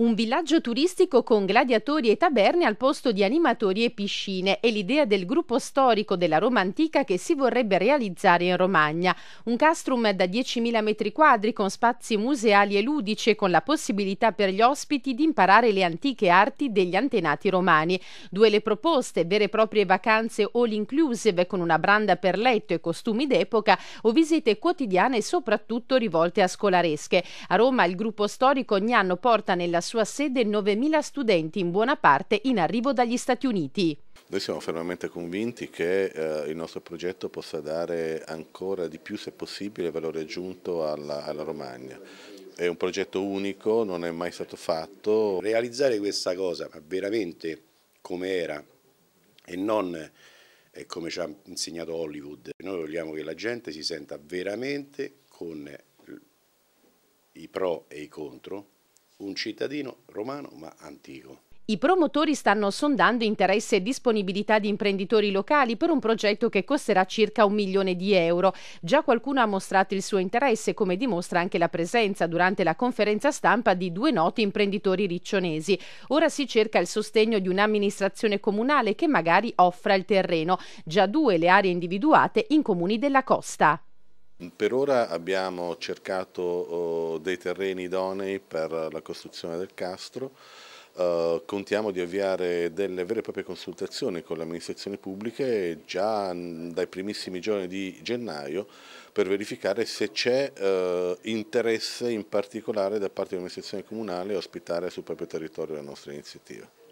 Un villaggio turistico con gladiatori e taberne al posto di animatori e piscine è l'idea del gruppo storico della Roma antica che si vorrebbe realizzare in Romagna. Un castrum da 10.000 metri quadri con spazi museali e ludici e con la possibilità per gli ospiti di imparare le antiche arti degli antenati romani. Due le proposte, vere e proprie vacanze all inclusive con una branda per letto e costumi d'epoca o visite quotidiane soprattutto rivolte a scolaresche. A Roma il gruppo storico ogni anno porta nella sua sede 9.000 studenti, in buona parte in arrivo dagli Stati Uniti. Noi siamo fermamente convinti che eh, il nostro progetto possa dare ancora di più, se possibile, valore aggiunto alla, alla Romagna è un progetto unico, non è mai stato fatto. Realizzare questa cosa veramente come era e non eh, come ci ha insegnato Hollywood. Noi vogliamo che la gente si senta veramente con eh, i pro e i contro un cittadino romano ma antico. I promotori stanno sondando interesse e disponibilità di imprenditori locali per un progetto che costerà circa un milione di euro. Già qualcuno ha mostrato il suo interesse, come dimostra anche la presenza durante la conferenza stampa di due noti imprenditori riccionesi. Ora si cerca il sostegno di un'amministrazione comunale che magari offra il terreno. Già due le aree individuate in comuni della costa. Per ora abbiamo cercato oh, dei terreni idonei per la costruzione del castro, eh, contiamo di avviare delle vere e proprie consultazioni con le amministrazioni pubbliche già mm, dai primissimi giorni di gennaio per verificare se c'è eh, interesse in particolare da parte dell'amministrazione comunale a ospitare sul proprio territorio la nostra iniziativa.